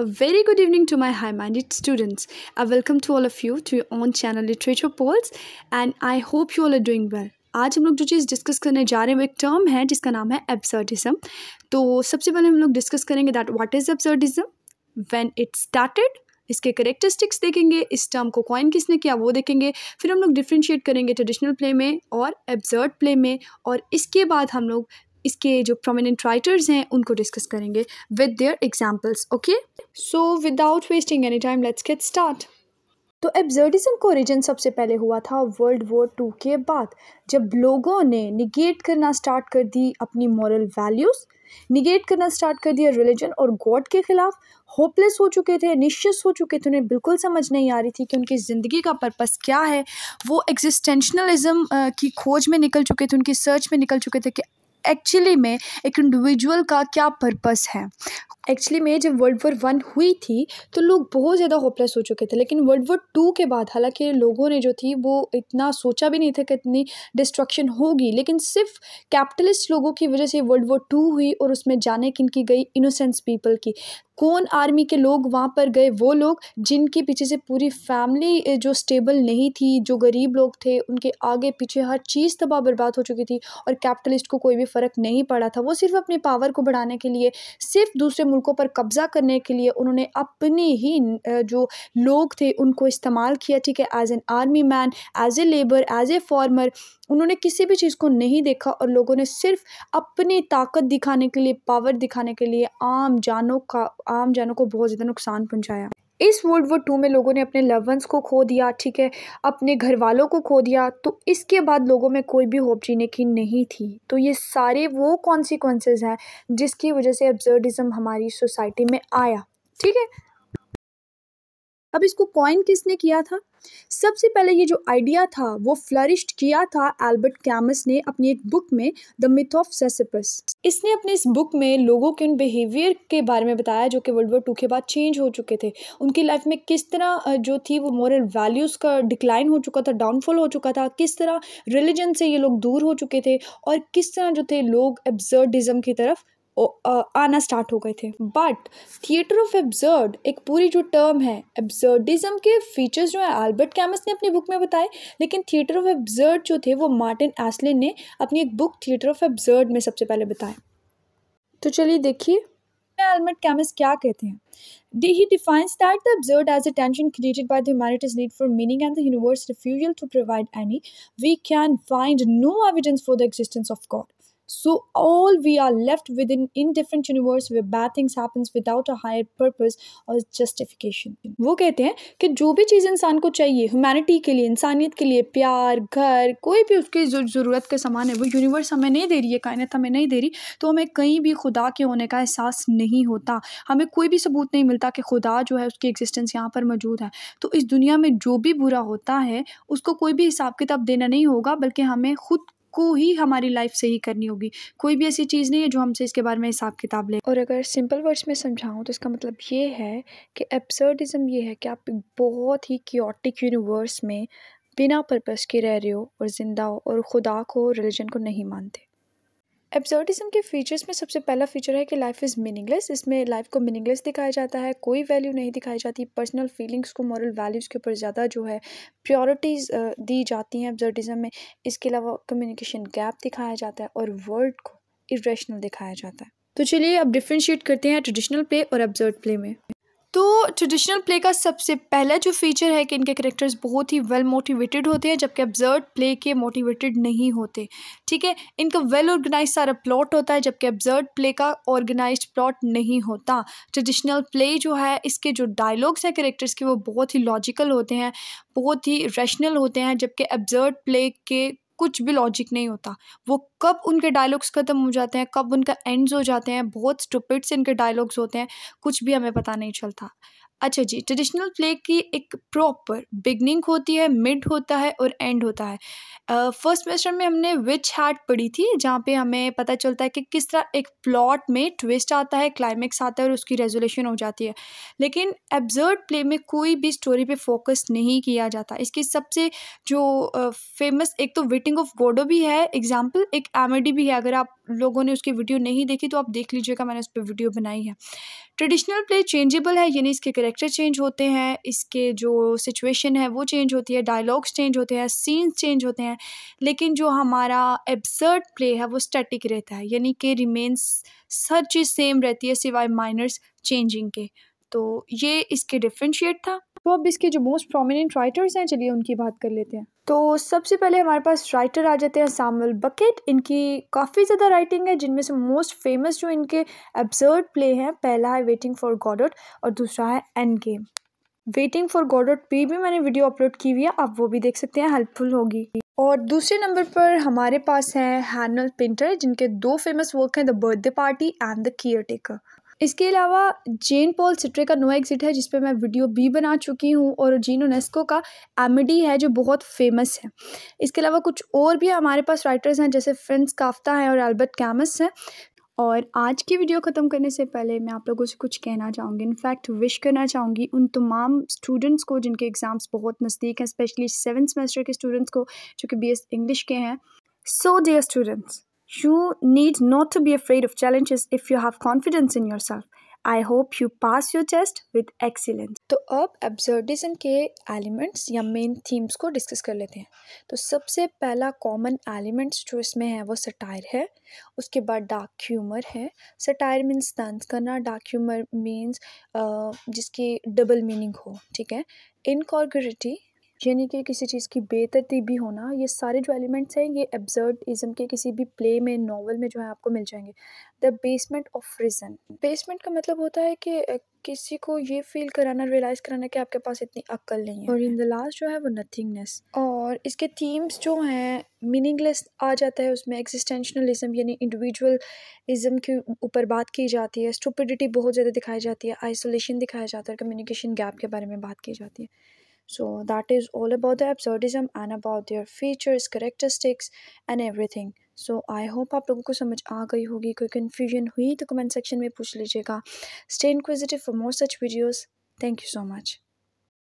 A very good evening to my high-minded students. I welcome to all of you to your own channel Literature Polls and I hope you all are doing well. आज हम लोग जो चीज़ discuss करने जा रहे हैं वो एक टर्म है जिसका नाम है एब्सर्डिज्म तो सबसे पहले हम लोग डिस्कस करेंगे that what is absurdism when it started इसके करेक्टरिस्टिक्स देखेंगे इस टर्म को कॉइन किसने किया वो देखेंगे फिर हम लोग डिफ्रेंशिएट करेंगे ट्रेडिशनल प्ले में और एब्जर्ड प्ले में और इसके बाद हम लोग इसके जो प्रोमिनेंट राइटर्स हैं उनको डिस्कस करेंगे with their examples okay so without wasting any time let's get start तो एब्जर्डिज्म को ओरिजिन सबसे पहले हुआ था वर्ल्ड वॉर टू के बाद जब लोगों ने निगेट करना स्टार्ट कर दी अपनी मॉरल वैल्यूज़ निगेट करना स्टार्ट कर दिया रिलीजन और गॉड के ख़िलाफ़ होपलेस हो चुके थे निश्चित हो चुके थे उन्हें बिल्कुल समझ नहीं आ रही थी कि उनकी ज़िंदगी का पर्पस क्या है वो एग्जिस्टेंशनलिज्म की खोज में निकल चुके थे उनकी सर्च में निकल चुके थे कि एक्चुअली में एक इंडिविजुअल का क्या पर्पस है एक्चुअली में जब वर्ल्ड वॉर वन हुई थी तो लोग बहुत ज़्यादा होपलेस हो चुके थे लेकिन वर्ल्ड वॉर टू के बाद हालांकि लोगों ने जो थी वो इतना सोचा भी नहीं था कि इतनी डिस्ट्रक्शन होगी लेकिन सिर्फ कैपिटलिस्ट लोगों की वजह से वर्ल्ड वॉर टू हुई और उसमें जाने किन की गई इनोसेंस पीपल की कौन आर्मी के लोग वहाँ पर गए वो लोग जिनके पीछे से पूरी फैमिली जो स्टेबल नहीं थी जो गरीब लोग थे उनके आगे पीछे हर चीज़ तबाह बर्बाद हो चुकी थी और कैपिटलिस्ट को कोई भी फ़र्क नहीं पड़ा था वो सिर्फ अपनी पावर को बढ़ाने के लिए सिर्फ दूसरे मुल्क मुल्कों पर कब्ज़ा करने के लिए उन्होंने अपने ही जो लोग थे उनको इस्तेमाल किया ठीक है as an army man as a labour as a farmer उन्होंने किसी भी चीज़ को नहीं देखा और लोगों ने सिर्फ अपनी ताकत दिखाने के लिए पावर दिखाने के लिए आम जानों का आम जानों को बहुत ज़्यादा नुकसान पहुँचाया इस वर्ल्ड वॉर टू में लोगों ने अपने लवंस को खो दिया ठीक है अपने घर वालों को खो दिया तो इसके बाद लोगों में कोई भी होप जीने की नहीं थी तो ये सारे वो कॉन्सिक्वेंसेज हैं जिसकी वजह से एब्जर्डिज़म हमारी सोसाइटी में आया ठीक है अब इसको कॉइन किसने किया था सबसे पहले ये जो आइडिया था वो फ्लरिश किया था एल्बर्ट कैमस ने अपनी एक बुक में द मिथ ऑफ सेसिपस इसने अपने इस बुक में लोगों के उन बिहेवियर के बारे में बताया जो कि वर्ल्ड वॉर टू के बाद चेंज हो चुके थे उनकी लाइफ में किस तरह जो थी वो मॉरल वैल्यूज़ का डिक्लाइन हो चुका था डाउनफॉल हो चुका था किस तरह रिलीजन से ये लोग दूर हो चुके थे और किस तरह जो थे लोग एब्जर्डिज़म की तरफ आना स्टार्ट हो गए थे बट थिएटर ऑफ एब्जर्ड एक पूरी जो टर्म है एब्जर्डिज्म के फीचर्स जो है एल्बर्ट कैमस ने अपनी बुक में बताए लेकिन थिएटर ऑफ एब्जर्ड जो थे वो मार्टिन एसलिन ने अपनी एक बुक थिएटर ऑफ एब्जर्ड में सबसे पहले बताए तो चलिए देखिए एल्बर्ट कैमस क्या कहते हैं the he defines that the absurd as a tension created by the humanities need for meaning and the universe refusal to provide any we can find no evidence for the existence of God So all we are left with in, in different universe where bad things happens without a higher purpose or justification. वो कहते हैं कि जो भी चीज़ इंसान को चाहिए humanity के लिए इंसानियत के लिए प्यार घर कोई भी उसकी ज़रूरत के सामान है वो यूनिवर्स हमें नहीं दे रही है कायनत हमें नहीं दे रही तो हमें कहीं भी खुदा के होने का एहसास नहीं होता हमें कोई भी सबूत नहीं मिलता कि खुदा जो है उसकी एग्जिस्टेंस यहाँ पर मौजूद है तो इस दुनिया में जो भी बुरा होता है उसको कोई भी हिसाब किताब देना नहीं होगा बल्कि हमें खुद को ही हमारी लाइफ सही करनी होगी कोई भी ऐसी चीज़ नहीं है जो हमसे इसके बारे में हिसाब किताब लें और अगर सिंपल वर्ड्स में समझाऊँ तो इसका मतलब ये है कि एब्सर्डिज़म ये है कि आप बहुत ही क्योटिक यूनिवर्स में बिना पर्पस के रह रहे हो और ज़िंदा हो और ख़ुदा को रिलीजन को नहीं मानते एब्जर्टिज्म के फीचर्स में सबसे पहला फीचर है कि लाइफ इज़ मीनिंगलेस इसमें लाइफ को मीनिंगलेस दिखाया जाता है कोई वैल्यू नहीं दिखाई जाती पर्सनल फीलिंग्स को मॉरल वैल्यूज़ के ऊपर ज़्यादा जो है प्योरिटीज़ दी जाती हैं एब्जर्टिज़म में इसके अलावा कम्युनिकेशन गैप दिखाया जाता है और वर्ल्ड को इरेशनल दिखाया जाता है तो चलिए अब डिफ्रेंशिएट करते हैं ट्रेडिशनल प्ले और एब्जर्ड प्ले में तो ट्रेडिशनल प्ले का सबसे पहला जो फीचर है कि इनके करेक्टर्स बहुत ही वेल मोटिवेटेड होते हैं जबकि अब्जर्व प्ले के मोटिवेटेड नहीं होते ठीक है इनका वेल ऑर्गेनाइज सारा प्लॉट होता है जबकि अब्जर्व प्ले का ऑर्गेनाइज प्लॉट नहीं होता ट्रेडिशनल प्ले जो है इसके जो डायलॉग्स हैं करेक्टर्स के वो बहुत ही लॉजिकल होते हैं बहुत ही रैशनल होते हैं जबकि अब्जर्व प्ले के कुछ भी लॉजिक नहीं होता वो कब उनके डायलॉग्स ख़त्म हो जाते हैं कब उनका एंड्स हो जाते हैं बहुत स्टुपिट से इनके डायलॉग्स होते हैं कुछ भी हमें पता नहीं चलता अच्छा जी ट्रेडिशनल प्ले की एक प्रॉपर बिगनिंग होती है मिड होता है और एंड होता है फर्स्ट सेमेस्टर में हमने विच हार्ट पढ़ी थी जहाँ पे हमें पता चलता है कि किस तरह एक प्लॉट में ट्विस्ट आता है क्लाइमेक्स आता है और उसकी रेजोल्यूशन हो जाती है लेकिन एब्जर्ड प्ले में कोई भी स्टोरी पे फोकस नहीं किया जाता इसकी सबसे जो फेमस एक तो वेटिंग ऑफ गोडो भी है एग्जाम्पल एक एमेडी भी है अगर आप लोगों ने उसकी वीडियो नहीं देखी तो आप देख लीजिएगा मैंने उस पर वीडियो बनाई है ट्रेडिशनल प्ले चेंजेबल है यानी इसके करेक्ट कैरेक्टर चेंज होते हैं इसके जो सिचुएशन है वो चेंज होती है डायलॉग्स चेंज होते हैं सीन्स चेंज होते हैं लेकिन जो हमारा एब्सर्ड प्ले है वो स्टैटिक रहता है यानी कि रिमेन्स हर चीज़ सेम रहती है सिवाय माइनर्स चेंजिंग के तो ये इसके डिफ्रेंशिएट था तो अब इसके जो मोस्ट प्रोमिनेंट राइटर्स हैं चलिए उनकी बात कर लेते हैं तो सबसे पहले हमारे पास राइटर आ जाते हैं सामुअल बकेट इनकी काफ़ी ज़्यादा राइटिंग है जिनमें से मोस्ट फेमस जो इनके एब्जर्ड प्ले हैं पहला है वेटिंग फॉर गॉडोट और दूसरा है Endgame waiting for Godot पे भी मैंने वीडियो अपलोड की हुई है आप वो भी देख सकते हैं हेल्पफुल होगी और दूसरे नंबर पर हमारे पास हैं हैनल पिंटर जिनके दो फेमस वर्क हैं the birthday party and the caretaker इसके अलावा जेन पॉल सिट्रे का नो एग्ज़िट है जिसपे मैं वीडियो भी बना चुकी हूँ और जीन ओनेस्को का एमिडी है जो बहुत फेमस है इसके अलावा कुछ और भी हमारे पास राइटर्स हैं जैसे फ्रेंड्स काफ्ता हैं और एल्बर्ट कैमस हैं और आज की वीडियो ख़त्म करने से पहले मैं आप लोगों से कुछ कहना चाहूँगी इनफैक्ट विश करना चाहूँगी उन तमाम स्टूडेंट्स को जिनके एग्ज़ाम्स बहुत नज़दीक हैं स्पेशली सेवन सेमेस्टर के स्टूडेंट्स को जो कि बी एस इंग्लिश के हैं so dear students You need not to be afraid of challenges if you have confidence in yourself. I hope you pass your test with excellence तो अब एब्जर्डिज्म के elements या मेन थीम्स को discuss कर लेते हैं तो सबसे पहला कॉमन एलिमेंट्स जो इसमें है वो सटायर है उसके बाद डार्क ह्यूमर है सटायर मीन्स तंज करना डार्क ह्यूमर मीन्स जिसकी डबल मीनिंग हो ठीक है इनकॉर्गरिटी यानी कि किसी चीज़ की बेतरतीबी होना ये सारे जो एलिमेंट्स हैं ये एब्जर्ड इज़म के किसी भी प्ले में नावल में जो है आपको मिल जाएंगे the basement of reason basement का मतलब होता है कि किसी को ये फील कराना रियलाइज़ कराना कि आपके पास इतनी अक्ल नहीं है और इन द लास्ट जो है वो नथिंगनेस और इसके थीम्स जो हैं मीनिंगलेस आ जाता है उसमें एग्जिस्टेंशनलिज्म यानी इंडिविजुअलिज्म के ऊपर बात की जाती है स्टूपिडिटी बहुत ज़्यादा दिखाई जाती है आइसोलेशन दिखाया जाता है कम्युनिकेशन गैप के बारे में बात की जाती है So that is all about the absurdism and about their features, characteristics and everything. So I hope आप लोगों को समझ आ गई होगी कोई कन्फ्यूजन हुई तो कमेंट सेक्शन में पूछ लीजिएगा stay inquisitive for more such videos thank you so much